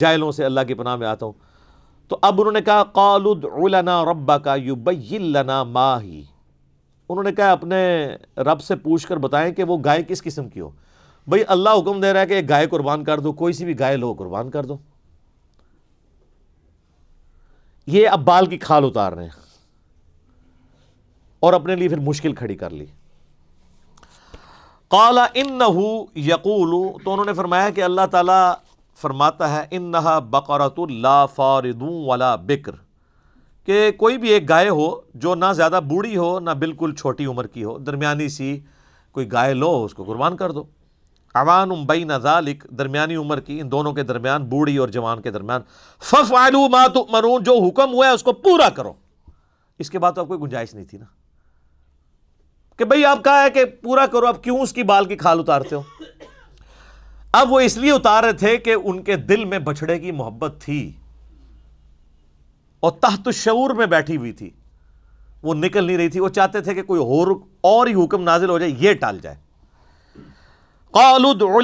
जायलों से अल्लाह की पनाह में आता हूँ तो अब उन्होंने कहा कौलना रब्बा का युबैना माही उन्होंने कहा अपने रब से पूछ कर बताएं कि वो गाय किस किस्म की हो भाई अल्लाह हुक्म दे रहा है कि गाय कुर्बान कर दो कोई सी भी गाय लो कुर्बान कर दो ये अब बाल की खाल उतार रहे हैं और अपने लिए फिर मुश्किल खड़ी कर ली काला इन नकूलू तो उन्होंने फरमाया कि अल्लाह ताला फरमाता है इन नहा बकरतुल्ला फारदू वाला बिक्र के कोई भी एक गाय हो जो ना ज़्यादा बूढ़ी हो ना बिल्कुल छोटी उम्र की हो दरमिया सी कोई गाय लो उसको कुर्बान कर दो अवान उम्बई नजालिक दरमिया उम्र की इन दोनों के दरमियान बूढ़ी और जवान के दरमियान फ़फ आलू तो मरू जो हुक्म हुआ है उसको पूरा करो इसके बाद तो आप कोई गुंजाइश नहीं थी ना कि भाई आप कहा है कि पूरा करो आप क्यों उसकी बाल की खाल उतारते हो अब वो इसलिए उतारे थे कि उनके दिल में बछड़े की मोहब्बत थी और तहत शूर में बैठी हुई थी वो निकल नहीं रही थी वो चाहते थे कि कोई और और ही हुक्म नाजिल हो जाए ये टाल जाए